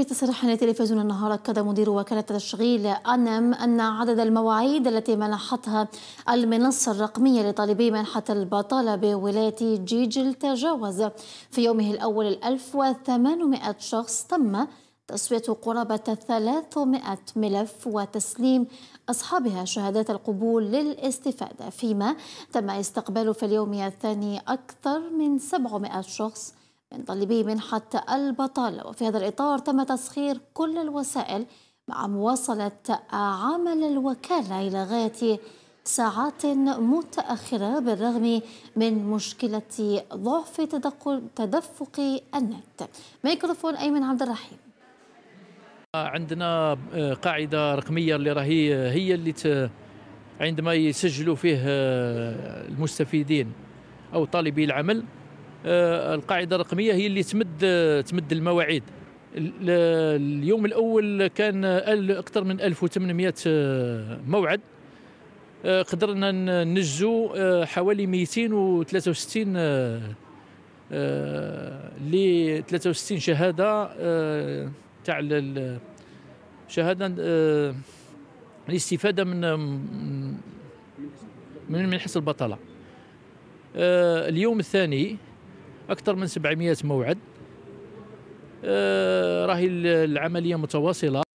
في تصريح لتلفزيون النهار أكد مدير وكالة التشغيل أنم أن عدد المواعيد التي منحتها المنصة الرقمية لطالبي منحة البطالة بولاية جيجل تجاوز في يومه الأول 1800 شخص تم تسوية قرابة 300 ملف وتسليم أصحابها شهادات القبول للاستفادة فيما تم استقبال في اليوم الثاني أكثر من 700 شخص ينضل به منحة البطالة وفي هذا الإطار تم تسخير كل الوسائل مع مواصلة عمل الوكالة إلى غاية ساعات متأخرة بالرغم من مشكلة ضعف تدفق النت ميكروفون أيمن عبد الرحيم عندنا آه، قاعدة رقمية اللي راهي هي اللي ت... عندما يسجلوا فيه آه، المستفيدين أو طالبي العمل آه، القاعده الرقميه هي اللي تمد آه، تمد المواعيد اليوم الاول كان اكثر من 1800 آه، موعد قدرنا ننجو حوالي 263 ل 63 شهاده تاع شهاده الاستفاده من من من البطاله اليوم الثاني اكثر من 700 موعد آه، راهي العمليه متواصله